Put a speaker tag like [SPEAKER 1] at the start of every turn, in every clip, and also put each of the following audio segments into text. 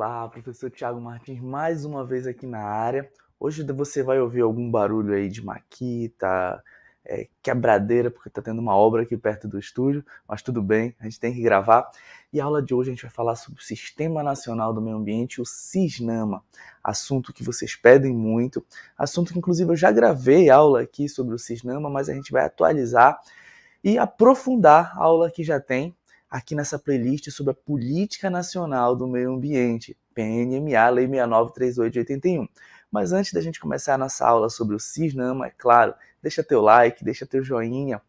[SPEAKER 1] Olá, professor Tiago Martins, mais uma vez aqui na área. Hoje você vai ouvir algum barulho aí de maquita, é, quebradeira, porque está tendo uma obra aqui perto do estúdio, mas tudo bem, a gente tem que gravar. E a aula de hoje a gente vai falar sobre o Sistema Nacional do Meio Ambiente, o CISNAMA, assunto que vocês pedem muito, assunto que inclusive eu já gravei aula aqui sobre o CISNAMA, mas a gente vai atualizar e aprofundar a aula que já tem aqui nessa playlist sobre a Política Nacional do Meio Ambiente, PNMA, Lei 693881. Mas antes da gente começar a nossa aula sobre o CISNAMA, é claro, deixa teu like, deixa teu joinha,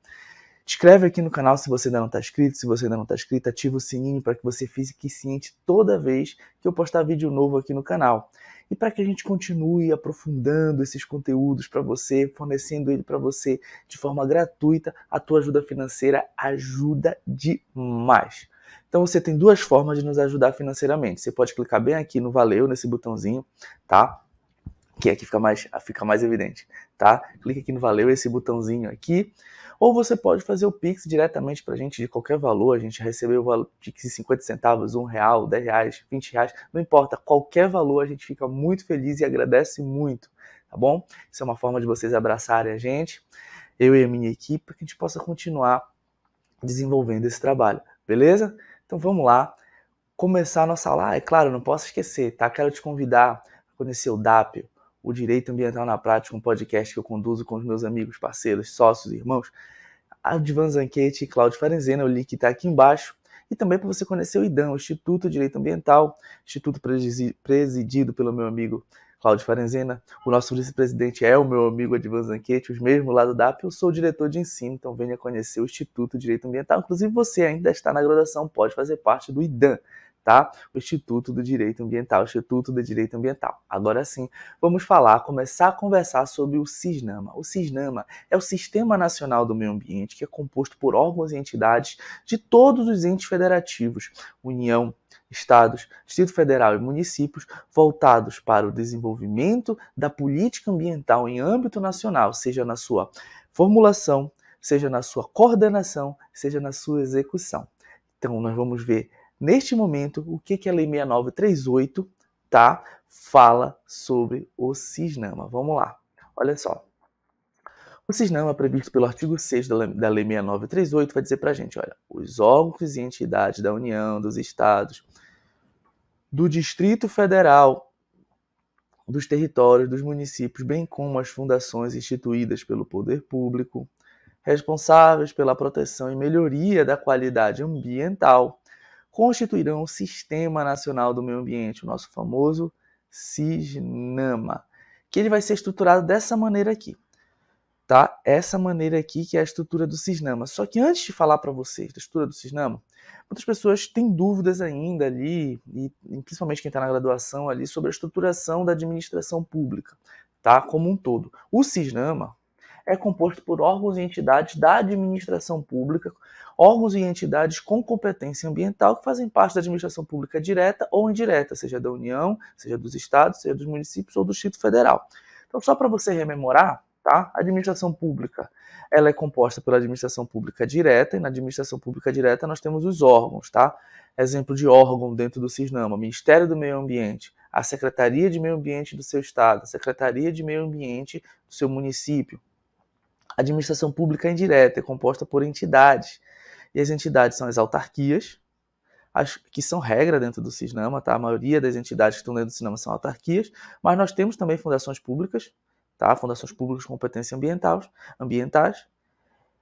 [SPEAKER 1] Inscreve aqui no canal se você ainda não está inscrito. Se você ainda não está inscrito, ativa o sininho para que você fique ciente toda vez que eu postar vídeo novo aqui no canal e para que a gente continue aprofundando esses conteúdos para você, fornecendo ele para você de forma gratuita, a tua ajuda financeira ajuda demais. Então você tem duas formas de nos ajudar financeiramente. Você pode clicar bem aqui no valeu, nesse botãozinho, tá? que aqui é fica mais, fica mais evidente, tá? Clique aqui no valeu, esse botãozinho aqui. Ou você pode fazer o Pix diretamente para a gente de qualquer valor. A gente recebeu o valor Pix de 50 centavos, 1 real, 10 reais, 20 reais, não importa. Qualquer valor a gente fica muito feliz e agradece muito, tá bom? Isso é uma forma de vocês abraçarem a gente, eu e a minha equipe, para que a gente possa continuar desenvolvendo esse trabalho, beleza? Então vamos lá começar a nossa live. Claro, não posso esquecer, tá? Quero te convidar a conhecer o DAP, o Direito Ambiental na Prática, um podcast que eu conduzo com os meus amigos, parceiros, sócios, irmãos, Advan Zanquete e Cláudio Farenzena, o link está aqui embaixo. E também para você conhecer o IDAM, o Instituto de Direito Ambiental, instituto presidido pelo meu amigo Cláudio Farenzena. O nosso vice-presidente é o meu amigo Advan Zanquete, os mesmos lá do DAP. Eu sou diretor de ensino, então venha conhecer o Instituto de Direito Ambiental. Inclusive, você ainda está na graduação, pode fazer parte do IDAM tá? O Instituto do Direito Ambiental, Instituto do Direito Ambiental. Agora sim, vamos falar, começar a conversar sobre o CISNAMA. O CISNAMA é o Sistema Nacional do Meio Ambiente, que é composto por órgãos e entidades de todos os entes federativos, União, estados, Distrito Federal e municípios voltados para o desenvolvimento da política ambiental em âmbito nacional, seja na sua formulação, seja na sua coordenação, seja na sua execução. Então, nós vamos ver Neste momento, o que, que a Lei 6938 tá, fala sobre o CISNAMA? Vamos lá, olha só. O CISNAMA, previsto pelo artigo 6 da Lei, da lei 6938, vai dizer para a gente, olha, os órgãos e entidades da União, dos Estados, do Distrito Federal, dos territórios, dos municípios, bem como as fundações instituídas pelo poder público, responsáveis pela proteção e melhoria da qualidade ambiental, constituirão o Sistema Nacional do Meio Ambiente, o nosso famoso SISNAMA, que ele vai ser estruturado dessa maneira aqui. Tá? Essa maneira aqui que é a estrutura do Cisnama. Só que antes de falar para vocês da estrutura do Cisnama, muitas pessoas têm dúvidas ainda ali, e principalmente quem está na graduação ali, sobre a estruturação da administração pública, tá? Como um todo. O Cisnama, é composto por órgãos e entidades da administração pública, órgãos e entidades com competência ambiental que fazem parte da administração pública direta ou indireta, seja da União, seja dos estados, seja dos municípios ou do Distrito Federal. Então, só para você rememorar, tá? A administração pública, ela é composta pela administração pública direta, e na administração pública direta nós temos os órgãos, tá? Exemplo de órgão dentro do Cisnama, Ministério do Meio Ambiente, a Secretaria de Meio Ambiente do seu estado, a Secretaria de Meio Ambiente do seu município, a administração pública é indireta é composta por entidades. E as entidades são as autarquias, as, que são regra dentro do Cisnama, tá? A maioria das entidades que estão dentro do Cisnama são autarquias, mas nós temos também fundações públicas, tá? Fundações públicas com competência ambientais, ambientais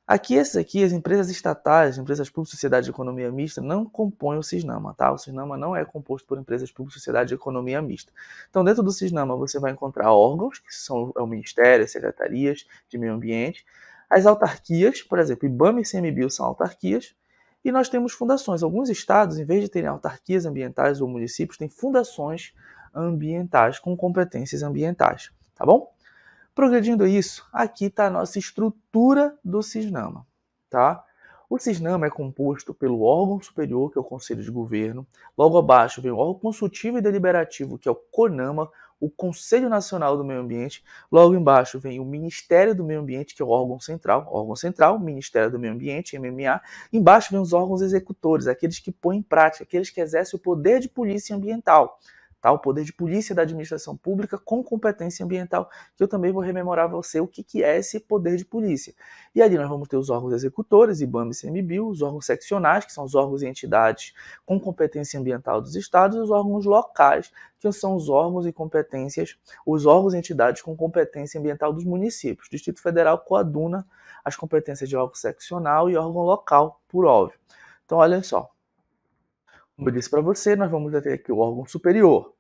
[SPEAKER 1] Aqui, essas aqui, as empresas estatais, empresas públicas, sociedade de economia mista, não compõem o Cisnama, tá? O Cisnama não é composto por empresas públicas, sociedade de economia mista. Então, dentro do Cisnama, você vai encontrar órgãos, que são é o Ministério, as secretarias de meio ambiente, as autarquias, por exemplo, IBAMA e CMBio são autarquias, e nós temos fundações. Alguns estados, em vez de terem autarquias ambientais ou municípios, têm fundações ambientais com competências ambientais, tá bom? Progredindo isso, aqui está a nossa estrutura do cisnama, tá? O cisnama é composto pelo órgão superior, que é o Conselho de Governo. Logo abaixo vem o órgão consultivo e deliberativo, que é o CONAMA, o Conselho Nacional do Meio Ambiente. Logo embaixo vem o Ministério do Meio Ambiente, que é o órgão central, órgão central, Ministério do Meio Ambiente, MMA. Embaixo vem os órgãos executores, aqueles que põem em prática, aqueles que exercem o poder de polícia ambiental tá? o poder de polícia da administração pública com competência ambiental, que eu também vou rememorar a você o que, que é esse poder de polícia. E ali nós vamos ter os órgãos executores, IBAM e CMBio, os órgãos seccionais, que são os órgãos e entidades com competência ambiental dos estados, e os órgãos locais, que são os órgãos e competências, os órgãos e entidades com competência ambiental dos municípios. O Distrito Federal coaduna as competências de órgão seccional e órgão local, por óbvio. Então, olha só. Como eu disse para você, nós vamos ter aqui o órgão superior,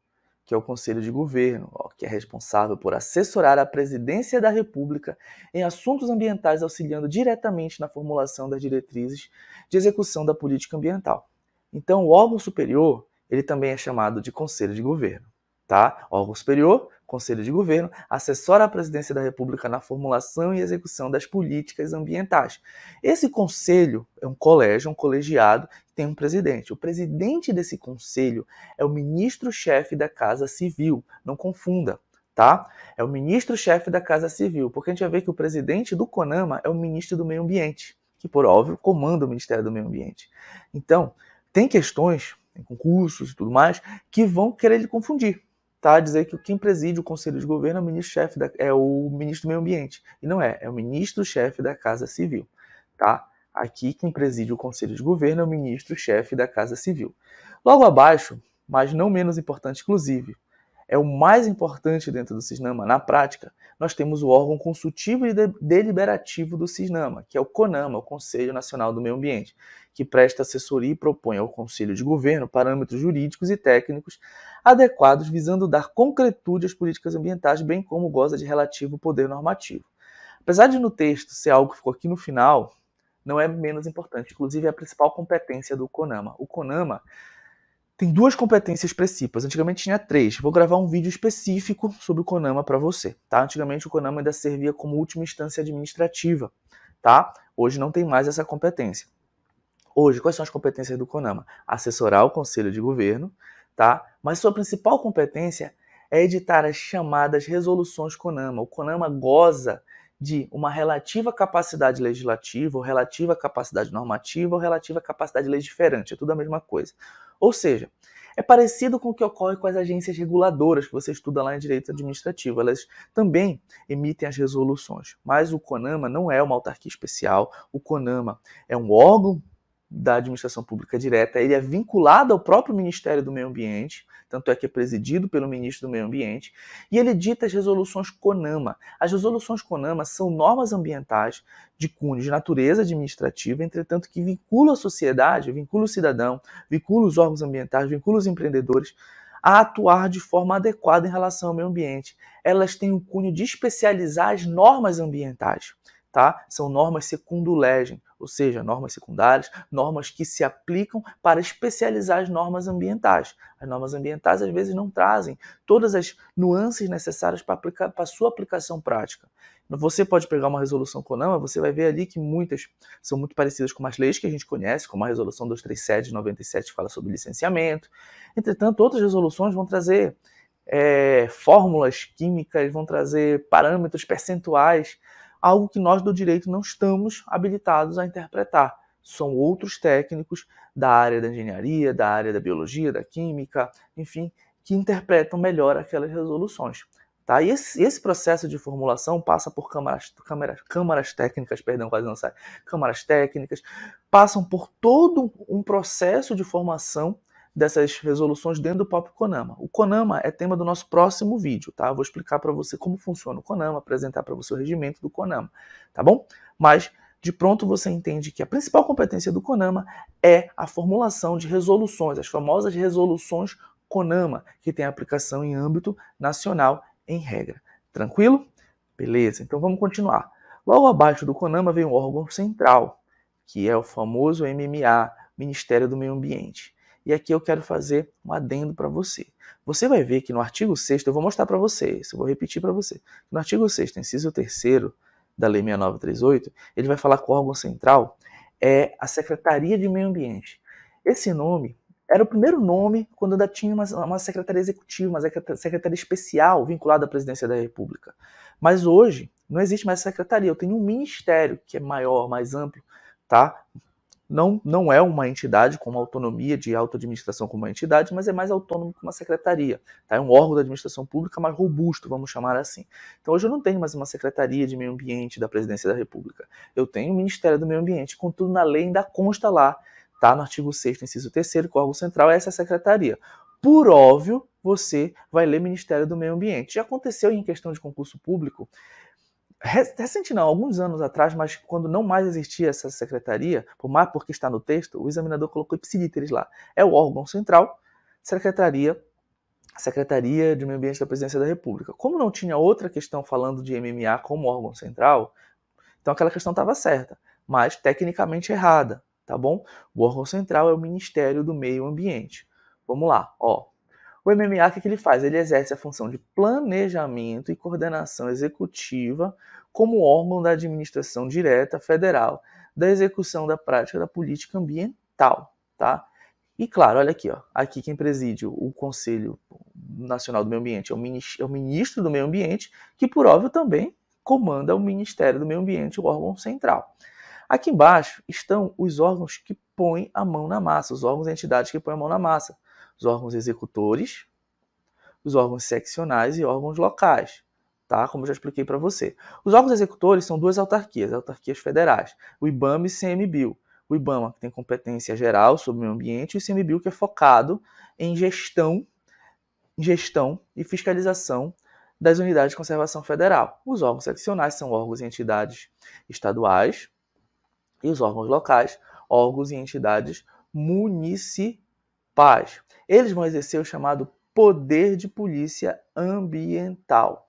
[SPEAKER 1] que é o Conselho de Governo, ó, que é responsável por assessorar a Presidência da República em assuntos ambientais, auxiliando diretamente na formulação das diretrizes de execução da política ambiental. Então, o órgão superior, ele também é chamado de Conselho de Governo, tá? O órgão superior Conselho de Governo, assessora a Presidência da República na formulação e execução das políticas ambientais. Esse conselho é um colégio, um colegiado, que tem um presidente. O presidente desse conselho é o ministro-chefe da Casa Civil, não confunda. Tá? É o ministro-chefe da Casa Civil, porque a gente vai ver que o presidente do CONAMA é o ministro do Meio Ambiente, que, por óbvio, comanda o Ministério do Meio Ambiente. Então, tem questões, tem concursos e tudo mais, que vão querer lhe confundir a dizer que quem preside o Conselho de Governo é o ministro-chefe é o ministro do Meio Ambiente. E não é, é o ministro-chefe da Casa Civil, tá? Aqui quem preside o Conselho de Governo é o ministro-chefe da Casa Civil. Logo abaixo, mas não menos importante inclusive, é o mais importante dentro do Cisnama. Na prática, nós temos o órgão consultivo e deliberativo do Cisnama, que é o CONAMA, o Conselho Nacional do Meio Ambiente, que presta assessoria e propõe ao Conselho de Governo parâmetros jurídicos e técnicos adequados visando dar concretude às políticas ambientais, bem como goza de relativo poder normativo. Apesar de no texto ser algo que ficou aqui no final, não é menos importante, inclusive é a principal competência do CONAMA. O CONAMA tem duas competências específicas. Antigamente tinha três. Vou gravar um vídeo específico sobre o Conama para você, tá? Antigamente o Conama ainda servia como última instância administrativa, tá? Hoje não tem mais essa competência. Hoje, quais são as competências do Conama? Assessorar o Conselho de Governo, tá? Mas sua principal competência é editar as chamadas resoluções Conama. O Conama goza de uma relativa capacidade legislativa, ou relativa capacidade normativa, ou relativa capacidade legiferante. É tudo a mesma coisa. Ou seja, é parecido com o que ocorre com as agências reguladoras que você estuda lá em direito administrativo. Elas também emitem as resoluções, mas o CONAMA não é uma autarquia especial. O CONAMA é um órgão da administração pública direta, ele é vinculado ao próprio Ministério do Meio Ambiente, tanto é que é presidido pelo ministro do Meio Ambiente, e ele dita as resoluções CONAMA. As resoluções CONAMA são normas ambientais de cunho de natureza administrativa, entretanto que vincula a sociedade, vincula o cidadão, vincula os órgãos ambientais, vincula os empreendedores a atuar de forma adequada em relação ao meio ambiente. Elas têm o cunho de especializar as normas ambientais tá? São normas secundo legem, ou seja, normas secundárias, normas que se aplicam para especializar as normas ambientais. As normas ambientais às vezes não trazem todas as nuances necessárias para aplicar para sua aplicação prática. Você pode pegar uma resolução CONAMA, você vai ver ali que muitas são muito parecidas com as leis que a gente conhece, como a resolução 237 de 97 que fala sobre licenciamento. Entretanto, outras resoluções vão trazer é, fórmulas químicas, vão trazer parâmetros percentuais algo que nós do direito não estamos habilitados a interpretar. São outros técnicos da área da engenharia, da área da biologia, da química, enfim, que interpretam melhor aquelas resoluções. Tá? E esse, esse, processo de formulação passa por câmaras, câmaras, câmaras técnicas, perdão, quase não sai, câmaras técnicas, passam por todo um processo de formação dessas resoluções dentro do próprio Conama. O CONAMA é tema do nosso próximo vídeo, tá? Eu vou explicar para você como funciona o CONAMA, apresentar para você o regimento do CONAMA, tá bom? Mas de pronto você entende que a principal competência do CONAMA é a formulação de resoluções, as famosas resoluções CONAMA, que tem aplicação em âmbito nacional em regra. Tranquilo? Beleza, então vamos continuar. Logo abaixo do CONAMA vem o órgão central, que é o famoso MMA, Ministério do Meio Ambiente. E aqui eu quero fazer um adendo para você. Você vai ver que no artigo 6 eu vou mostrar para você, isso eu vou repetir para você. No artigo 6 inciso 3 da Lei 6938, ele vai falar que o órgão central é a Secretaria de Meio Ambiente. Esse nome era o primeiro nome quando ainda tinha uma, uma secretaria executiva, uma secretaria especial vinculada à presidência da República. Mas hoje não existe mais secretaria, eu tenho um ministério que é maior, mais amplo, tá? não, não é uma entidade com uma autonomia de auto-administração como uma entidade, mas é mais autônomo que uma secretaria. Tá? É um órgão da administração pública mais robusto, vamos chamar assim. Então hoje eu não tenho mais uma secretaria de meio ambiente da presidência da República. Eu tenho o Ministério do Meio Ambiente, contudo na lei ainda consta lá, tá? no artigo 6 inciso 3 que é o órgão central é essa secretaria. Por óbvio, você vai ler Ministério do Meio Ambiente. Já aconteceu em questão de concurso público recente não, alguns anos atrás, mas quando não mais existia essa secretaria, por mais porque está no texto, o examinador colocou ipsidíteres lá. É o órgão central, secretaria, secretaria de meio ambiente da Presidência da República. Como não tinha outra questão falando de MMA como órgão central, então aquela questão estava certa, mas tecnicamente errada, tá bom? O órgão central é o Ministério do Meio Ambiente. Vamos lá, ó, o MMA, o que, que ele faz? Ele exerce a função de planejamento e coordenação executiva como órgão da administração direta federal da execução da prática da política ambiental, tá? E claro, olha aqui, ó, aqui quem preside o Conselho Nacional do Meio Ambiente é o é ministro do Meio Ambiente, que por óbvio também comanda o Ministério do Meio Ambiente, o órgão central. Aqui embaixo estão os órgãos que põem a mão na massa, os órgãos e entidades que põem a mão na massa os órgãos executores, os órgãos seccionais e órgãos locais, tá? Como eu já expliquei para você. Os órgãos executores são duas autarquias, autarquias federais, o IBAMA e o CMBio. O IBAMA que tem competência geral sobre o meio ambiente e o CMBio que é focado em gestão, gestão e fiscalização das unidades de conservação federal. Os órgãos seccionais são órgãos e entidades estaduais e os órgãos locais, órgãos e entidades municipais. Eles vão exercer o chamado poder de polícia ambiental.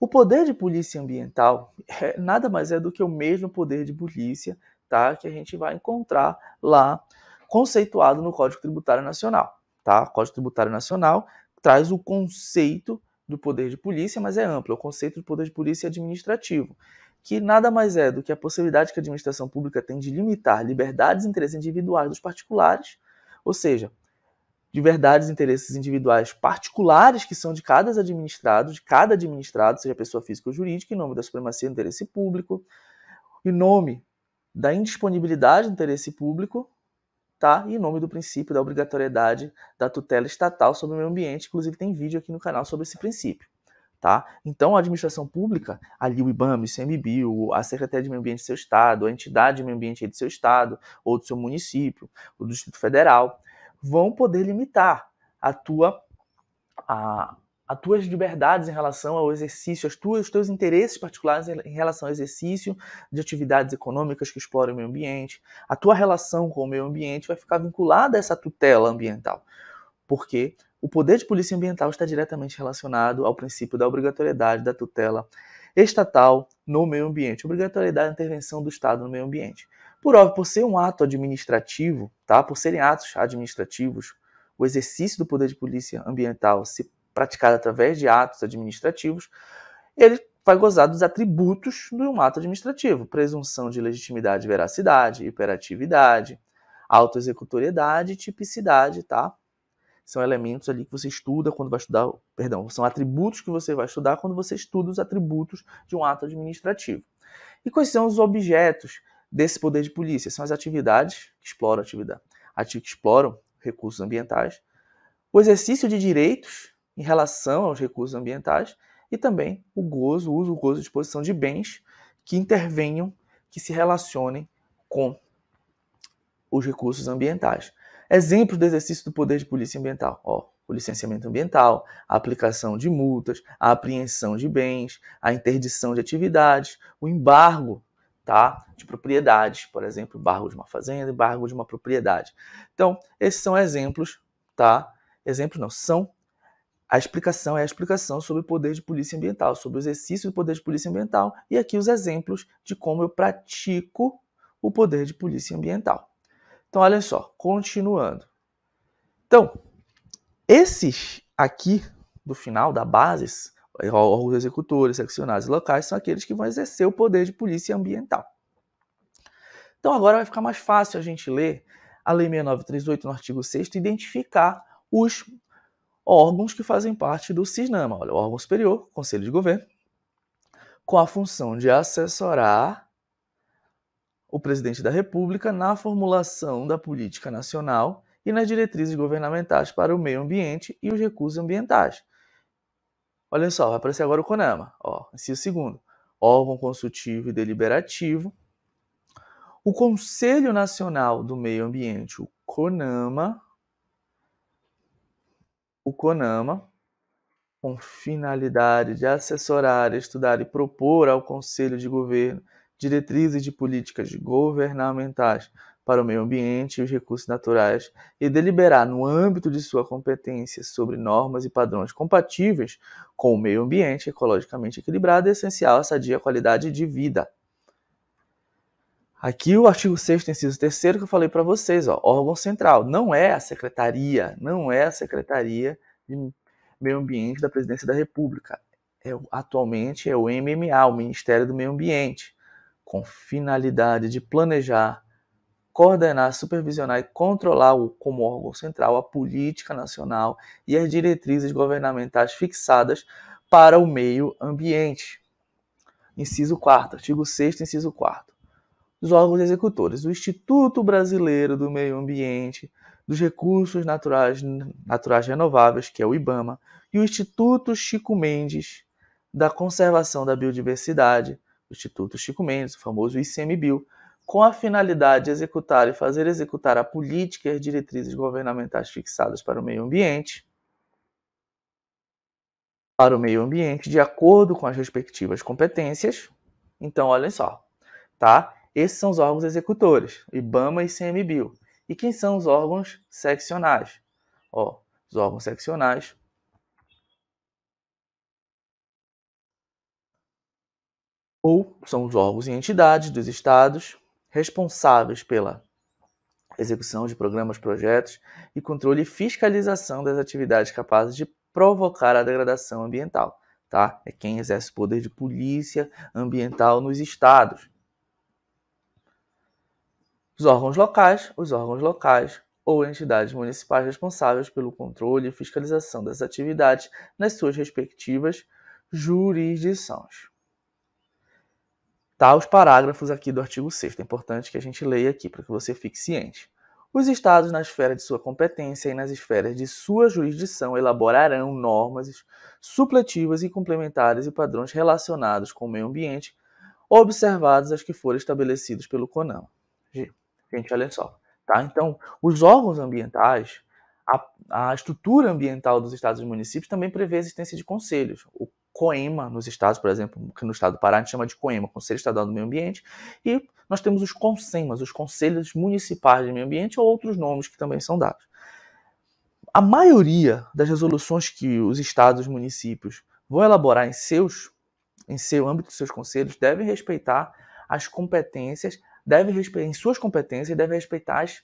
[SPEAKER 1] O poder de polícia ambiental é, nada mais é do que o mesmo poder de polícia tá, que a gente vai encontrar lá conceituado no Código Tributário Nacional. Tá? O Código Tributário Nacional traz o conceito do poder de polícia, mas é amplo. É o conceito de poder de polícia administrativo, que nada mais é do que a possibilidade que a administração pública tem de limitar liberdades e interesses individuais dos particulares, ou seja, de verdades e interesses individuais particulares que são de cada administrado, de cada administrado, seja pessoa física ou jurídica, em nome da supremacia do interesse público, em nome da indisponibilidade do interesse público, tá? E em nome do princípio da obrigatoriedade da tutela estatal sobre o meio ambiente, inclusive tem vídeo aqui no canal sobre esse princípio. Tá? Então, a administração pública, ali o IBAMA, o ICMBio, a Secretaria de Meio Ambiente do seu estado, a entidade de meio ambiente do seu estado ou do seu município, ou do Distrito Federal, vão poder limitar a tua a, as tuas liberdades em relação ao exercício, as tuas, os teus interesses particulares em relação ao exercício de atividades econômicas que exploram o meio ambiente, a tua relação com o meio ambiente vai ficar vinculada a essa tutela ambiental, porque o poder de polícia ambiental está diretamente relacionado ao princípio da obrigatoriedade da tutela estatal no meio ambiente, obrigatoriedade da intervenção do Estado no meio ambiente. Por, por ser um ato administrativo, tá? por serem atos administrativos, o exercício do poder de polícia ambiental se praticado através de atos administrativos, ele vai gozar dos atributos de um ato administrativo, presunção de legitimidade, veracidade, hiperatividade, autoexecutoriedade, tipicidade, tá? São elementos ali que você estuda quando vai estudar, perdão, são atributos que você vai estudar quando você estuda os atributos de um ato administrativo. E quais são os objetos desse poder de polícia. São as atividades que exploram atividade, que exploram recursos ambientais, o exercício de direitos em relação aos recursos ambientais e também o gozo, o uso, o gozo de disposição de bens que intervenham, que se relacionem com os recursos ambientais. Exemplos do exercício do poder de polícia ambiental. Ó, o licenciamento ambiental, a aplicação de multas, a apreensão de bens, a interdição de atividades, o embargo tá? de propriedades, por exemplo, barro de uma fazenda e barro de uma propriedade. Então, esses são exemplos, tá? Exemplos não, são a explicação é a explicação sobre o poder de polícia ambiental, sobre o exercício do poder de polícia ambiental e aqui os exemplos de como eu pratico o poder de polícia ambiental. Então, olha só, continuando. Então, esses aqui do final da bases é, órgãos executores, seccionários locais são aqueles que vão exercer o poder de polícia ambiental. Então agora vai ficar mais fácil a gente ler a Lei 6938 no artigo 6 identificar os órgãos que fazem parte do CISNAMA. Olha, o órgão superior, Conselho de Governo, com a função de assessorar o presidente da República na formulação da política nacional e nas diretrizes governamentais para o meio ambiente e os recursos ambientais. Olha só, vai aparecer agora o CONAMA, ó, inciso segundo, órgão consultivo e deliberativo. O Conselho Nacional do Meio Ambiente, o CONAMA, o CONAMA, com finalidade de assessorar, estudar e propor ao Conselho de Governo diretrizes de políticas governamentais para o meio ambiente e os recursos naturais e deliberar no âmbito de sua competência sobre normas e padrões compatíveis com o meio ambiente ecologicamente equilibrado é essencial à sadia qualidade de vida. Aqui o artigo 6 inciso 3 que eu falei para vocês, ó, órgão central, não é a secretaria, não é a secretaria de meio ambiente da Presidência da República. É, atualmente é o MMA, o Ministério do Meio Ambiente, com finalidade de planejar coordenar, supervisionar e controlar o, como órgão central a política nacional e as diretrizes governamentais fixadas para o meio ambiente. Inciso 4, artigo 6, inciso 4. Os órgãos executores: o Instituto Brasileiro do Meio Ambiente, dos Recursos Naturais, Naturais Renováveis, que é o IBAMA, e o Instituto Chico Mendes da Conservação da Biodiversidade, o Instituto Chico Mendes, o famoso ICMBio, com a finalidade de executar e fazer executar a política e as diretrizes governamentais fixadas para o meio ambiente, para o meio ambiente, de acordo com as respectivas competências. Então, olhem só, tá? Esses são os órgãos executores, IBAMA e CMBio. E quem são os órgãos seccionais? Ó, os órgãos seccionais ou são os órgãos e entidades dos estados responsáveis pela execução de programas, projetos e controle e fiscalização das atividades capazes de provocar a degradação ambiental. Tá? É quem exerce o poder de polícia ambiental nos estados. Os órgãos locais, os órgãos locais ou entidades municipais responsáveis pelo controle e fiscalização das atividades nas suas respectivas jurisdições tá os parágrafos aqui do artigo 6 É importante que a gente leia aqui para que você fique ciente. Os estados na esfera de sua competência e nas esferas de sua jurisdição elaborarão normas supletivas e complementares e padrões relacionados com o meio ambiente, observados as que forem estabelecidos pelo CONAM. Gente, olha só, tá? Então, os órgãos ambientais a, a, estrutura ambiental dos estados e municípios também prevê a existência de conselhos. O COEMA nos estados, por exemplo, que no estado do Pará a gente chama de COEMA, Conselho Estadual do Meio Ambiente, e nós temos os CONSEMAS, os Conselhos Municipais de Meio Ambiente, ou outros nomes que também são dados. A maioria das resoluções que os estados, municípios vão elaborar em seus em seu âmbito dos seus conselhos devem respeitar as competências, devem respeitar em suas competências, devem respeitar as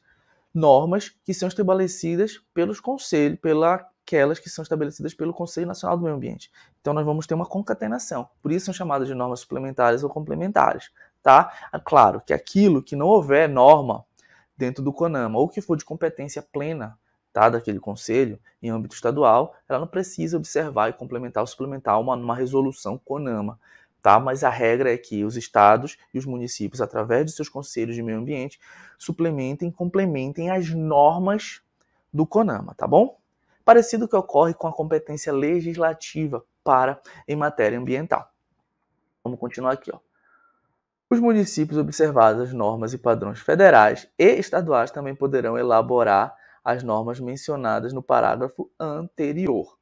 [SPEAKER 1] normas que são estabelecidas pelos conselhos, pela aquelas que são estabelecidas pelo Conselho Nacional do Meio Ambiente. Então nós vamos ter uma concatenação. Por isso são chamadas de normas suplementares ou complementares, tá? Ah, claro que aquilo que não houver norma dentro do CONAMA ou que for de competência plena tá, daquele conselho em âmbito estadual, ela não precisa observar e complementar ou suplementar uma, uma resolução CONAMA. Tá? Mas a regra é que os estados e os municípios, através de seus conselhos de meio ambiente, suplementem, complementem as normas do CONAMA, tá bom? parecido que ocorre com a competência legislativa para em matéria ambiental. Vamos continuar aqui, ó. Os municípios observados as normas e padrões federais e estaduais também poderão elaborar as normas mencionadas no parágrafo anterior.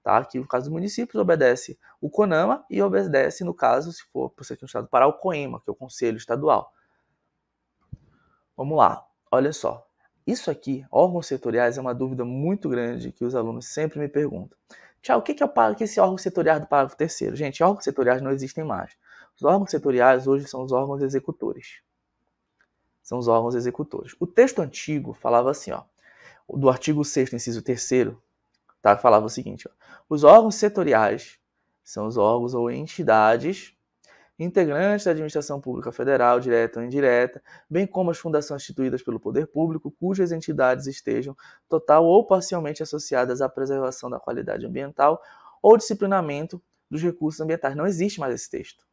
[SPEAKER 1] Tá? Aqui, no caso dos municípios, obedece o CONAMA e obedece, no caso, se for por ser aqui no estado do Pará, o COEMA, que é o Conselho Estadual. Vamos lá, olha só. Isso aqui, órgãos setoriais, é uma dúvida muito grande que os alunos sempre me perguntam. Tchau, o que é, o, que esse órgão setorial do parágrafo terceiro? Gente, órgãos setoriais não existem mais. Os órgãos setoriais hoje são os órgãos executores. São os órgãos executores. O texto antigo falava assim, ó, do artigo 6 inciso 3 tá, falava o seguinte, ó, os órgãos setoriais são os órgãos ou entidades integrantes da administração pública federal, direta ou indireta, bem como as fundações instituídas pelo poder público, cujas entidades estejam total ou parcialmente associadas à preservação da qualidade ambiental ou disciplinamento dos recursos ambientais. Não existe mais esse texto,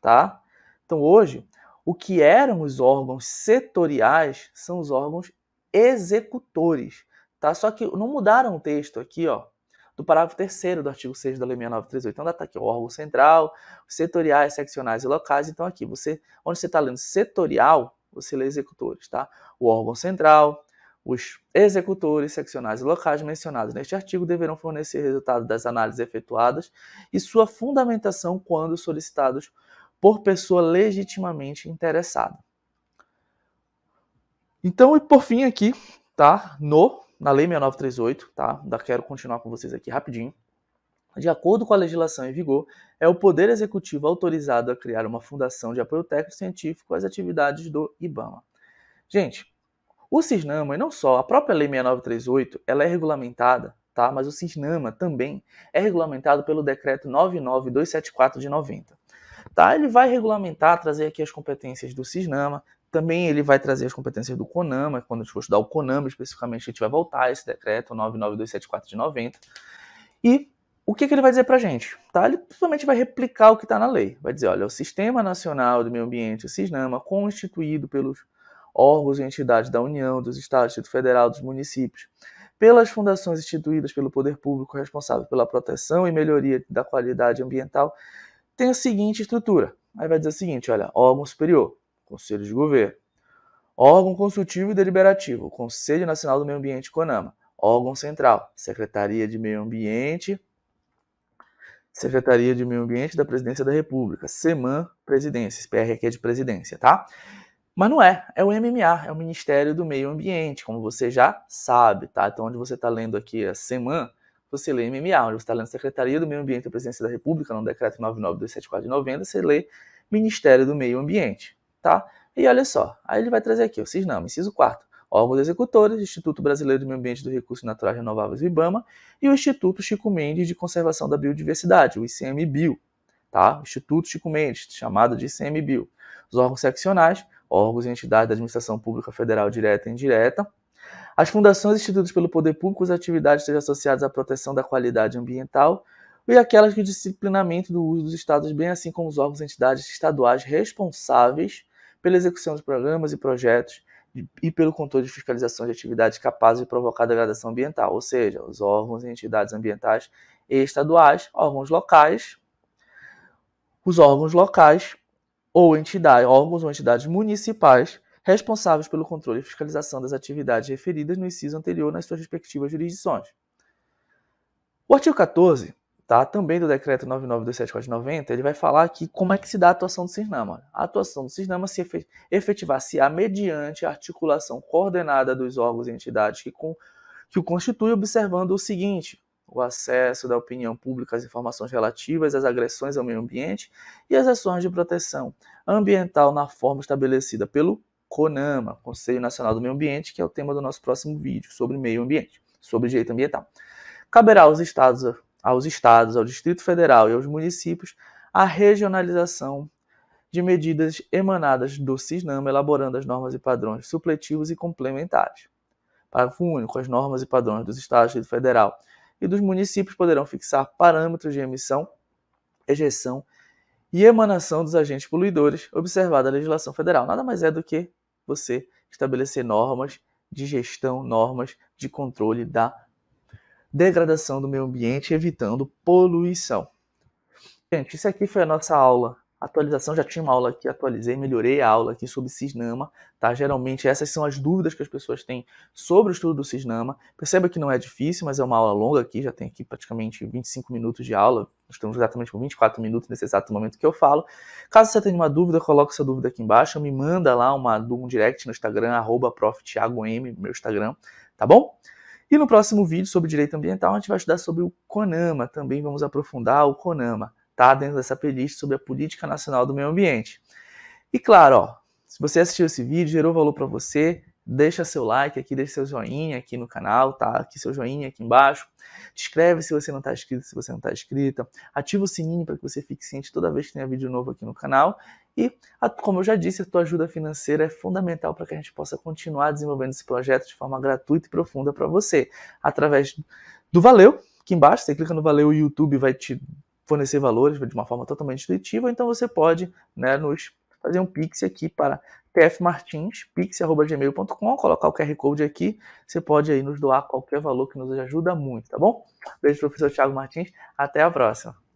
[SPEAKER 1] tá? Então, hoje, o que eram os órgãos setoriais são os órgãos executores, tá? Só que não mudaram o texto aqui, ó do parágrafo 3 do artigo 6 da Lei 6938. Então, está aqui o órgão central, setoriais, seccionais e locais. Então, aqui, você, onde você está lendo setorial, você lê executores, tá? O órgão central, os executores seccionais e locais mencionados neste artigo deverão fornecer resultado das análises efetuadas e sua fundamentação quando solicitados por pessoa legitimamente interessada. Então, e por fim aqui, tá? No na Lei 6938, tá? Ainda quero continuar com vocês aqui rapidinho. De acordo com a legislação em vigor, é o Poder Executivo autorizado a criar uma fundação de apoio técnico científico às atividades do IBAMA. Gente, o CISNAMA, e não só, a própria Lei 6938, ela é regulamentada, tá? Mas o CISNAMA também é regulamentado pelo Decreto 99274 de 90. Tá? Ele vai regulamentar, trazer aqui as competências do CISNAMA, também ele vai trazer as competências do CONAMA, quando a gente for estudar o CONAMA especificamente, a gente vai voltar a esse decreto 99274 de 90. E o que, que ele vai dizer para a gente? Tá? Ele principalmente vai replicar o que está na lei. Vai dizer, olha, o Sistema Nacional do Meio Ambiente, o SISNAMA, constituído pelos órgãos e entidades da União, dos Estados, do Distrito Federal, dos municípios, pelas fundações instituídas pelo poder público responsável pela proteção e melhoria da qualidade ambiental, tem a seguinte estrutura. Aí vai dizer o seguinte, olha, órgão superior, Conselho de Governo. Órgão Consultivo e Deliberativo, Conselho Nacional do Meio Ambiente, CONAMA. Órgão Central, Secretaria de Meio Ambiente, Secretaria de Meio Ambiente da Presidência da República, SEMAN, Presidência, SPR aqui é de Presidência, tá? Mas não é, é o MMA, é o Ministério do Meio Ambiente, como você já sabe, tá? Então, onde você está lendo aqui a SEMAN, você lê MMA, onde você está lendo Secretaria do Meio Ambiente da Presidência da República, no Decreto 99274 de 90, você lê Ministério do Meio Ambiente tá? E olha só, aí ele vai trazer aqui o CISNAM, inciso 4, órgãos executores, Instituto Brasileiro do Meio Ambiente dos Recursos Naturais Renováveis, IBAMA, e o Instituto Chico Mendes de Conservação da Biodiversidade, o ICMBio, tá? O Instituto Chico Mendes, chamado de ICMBio. Os órgãos seccionais, órgãos e entidades da administração pública federal direta e indireta, as fundações instituídas pelo poder público, as atividades sejam associadas à proteção da qualidade ambiental e aquelas que o disciplinamento do uso dos estados, bem assim como os órgãos e entidades estaduais responsáveis pela execução de programas e projetos e pelo controle de fiscalização de atividades capazes de provocar degradação ambiental, ou seja, os órgãos e entidades ambientais estaduais, órgãos locais, os órgãos locais ou entidades, órgãos ou entidades municipais responsáveis pelo controle e fiscalização das atividades referidas no inciso anterior nas suas respectivas jurisdições. O artigo 14 tá? também do decreto 9927490, ele vai falar aqui como é que se dá a atuação do CIRNAMA. A atuação do CIRNAMA se efetivar-se-á mediante a articulação coordenada dos órgãos e entidades que, com, que o constituem, observando o seguinte, o acesso da opinião pública às informações relativas às agressões ao meio ambiente e às ações de proteção ambiental na forma estabelecida pelo CONAMA, Conselho Nacional do Meio Ambiente, que é o tema do nosso próximo vídeo sobre meio ambiente, sobre direito ambiental. Caberá aos estados aos estados, ao Distrito Federal e aos municípios a regionalização de medidas emanadas do CISNAMA, elaborando as normas e padrões supletivos e complementares. Parágrafo único. As normas e padrões dos estados, Distrito Federal e dos municípios poderão fixar parâmetros de emissão, ejeção e emanação dos agentes poluidores, observada a legislação federal. Nada mais é do que você estabelecer normas de gestão, normas de controle da degradação do meio ambiente, evitando poluição. Gente, isso aqui foi a nossa aula. Atualização, já tinha uma aula aqui, atualizei, melhorei a aula aqui sobre Cisnama, tá? Geralmente essas são as dúvidas que as pessoas têm sobre o estudo do Cisnama. Perceba que não é difícil, mas é uma aula longa aqui, já tem aqui praticamente 25 minutos de aula, estamos exatamente com 24 minutos nesse exato momento que eu falo. Caso você tenha uma dúvida, coloque sua dúvida aqui embaixo, me manda lá uma, um direct no Instagram, arroba meu Instagram, tá bom? E no próximo vídeo sobre direito ambiental, a gente vai estudar sobre o CONAMA, também vamos aprofundar o CONAMA, tá? Dentro dessa playlist sobre a Política Nacional do Meio Ambiente. E claro, ó, se você assistiu esse vídeo, gerou valor para você, deixa seu like aqui, deixa seu joinha aqui no canal, tá? Aqui seu joinha aqui embaixo. Te inscreve se você não está inscrito, se você não está inscrita. Ativa o sininho para que você fique ciente toda vez que tem vídeo novo aqui no canal. E, como eu já disse, a tua ajuda financeira é fundamental para que a gente possa continuar desenvolvendo esse projeto de forma gratuita e profunda para você, através do Valeu, aqui embaixo, você clica no Valeu, o YouTube vai te fornecer valores de uma forma totalmente intuitiva, então você pode né, nos fazer um pix aqui para tfmartins, pix.gmail.com, colocar o QR Code aqui, você pode aí nos doar qualquer valor que nos ajuda muito, tá bom? Beijo, professor Thiago Martins, até a próxima!